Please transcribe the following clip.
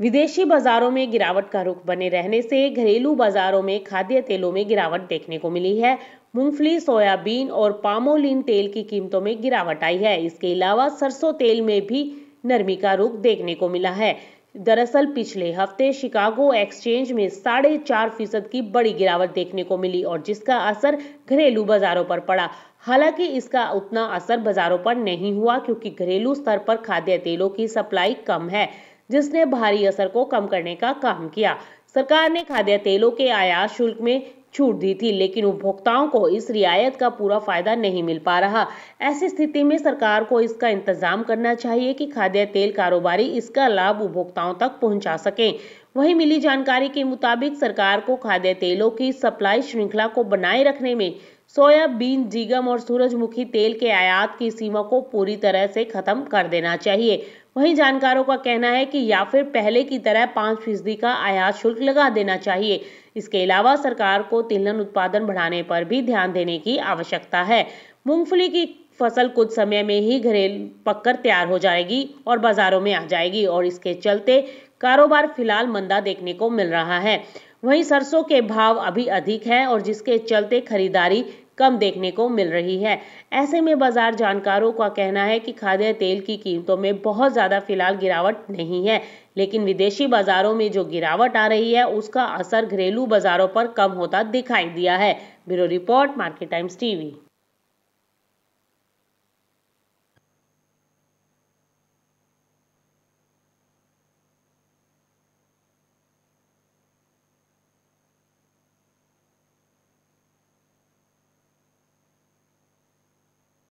विदेशी बाजारों में गिरावट का रुख बने रहने से घरेलू बाजारों में खाद्य तेलों में गिरावट देखने को मिली है मूंगफली सोयाबीन और पामोलिन तेल की कीमतों में गिरावट आई है इसके अलावा सरसों तेल में भी नरमी का रुख देखने को मिला है दरअसल पिछले हफ्ते शिकागो एक्सचेंज में साढ़े चार फीसद की बड़ी गिरावट देखने को मिली और जिसका असर घरेलू बाजारों पर पड़ा हालांकि इसका उतना असर बाजारों पर नहीं हुआ क्योंकि घरेलू स्तर पर खाद्य तेलों की सप्लाई कम है जिसने भारी असर को कम करने का काम किया सरकार ने खाद्य तेलों के आयात शुल्क में छूट दी थी लेकिन उपभोक्ताओं को इस रियायत का पूरा फायदा नहीं मिल पा रहा ऐसी स्थिति में सरकार को इसका इंतजाम करना चाहिए कि खाद्य तेल कारोबारी इसका लाभ उपभोक्ताओं तक पहुंचा सकें वहीं मिली जानकारी के मुताबिक सरकार को खाद्य तेलों की सप्लाई श्रृंखला को बनाए रखने में सोयाबीन जीगम और सूरजमुखी तेल के आयात की सीमा को पूरी तरह से खत्म कर देना चाहिए वहीं जानकारों का कहना है कि या फिर पहले की तरह पाँच फीसदी का आयात शुल्क लगा देना चाहिए इसके अलावा सरकार को तिलहन उत्पादन बढ़ाने पर भी ध्यान देने की आवश्यकता है मूंगफली की फसल कुछ समय में ही घरेलू पककर तैयार हो जाएगी और बाजारों में आ जाएगी और इसके चलते कारोबार फिलहाल मंदा देखने को मिल रहा है वहीं सरसों के भाव अभी अधिक हैं और जिसके चलते खरीदारी कम देखने को मिल रही है ऐसे में बाजार जानकारों का कहना है कि खाद्य तेल की कीमतों में बहुत ज़्यादा फिलहाल गिरावट नहीं है लेकिन विदेशी बाजारों में जो गिरावट आ रही है उसका असर घरेलू बाजारों पर कम होता दिखाई दिया है bureau report Market Times TV